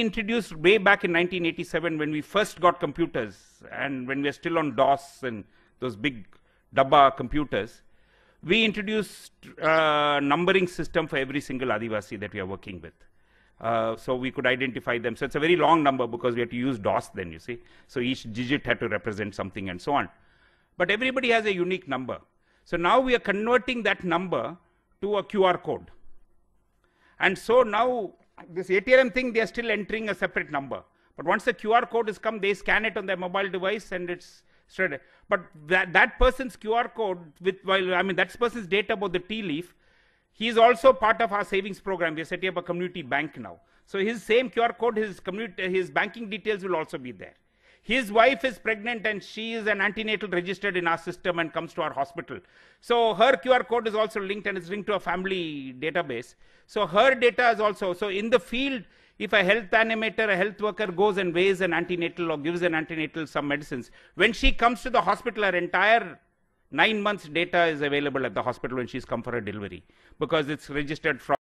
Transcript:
introduced way back in 1987 when we first got computers and when we were still on DOS and those big Dabba computers, we introduced uh, numbering system for every single Adivasi that we are working with. Uh, so we could identify them. So it's a very long number because we had to use DOS then, you see. So each digit had to represent something and so on. But everybody has a unique number. So now we are converting that number to a QR code. And so now this ATM thing, they are still entering a separate number. But once the QR code is come, they scan it on their mobile device and it's straight. But that, that person's QR code, with well, I mean, that person's data about the tea leaf, he is also part of our savings program. We are setting up a community bank now. So his same QR code, his, community, his banking details will also be there his wife is pregnant and she is an antenatal registered in our system and comes to our hospital. So her QR code is also linked and is linked to a family database. So her data is also, so in the field, if a health animator, a health worker goes and weighs an antenatal or gives an antenatal some medicines, when she comes to the hospital, her entire nine months data is available at the hospital when she's come for a delivery because it's registered from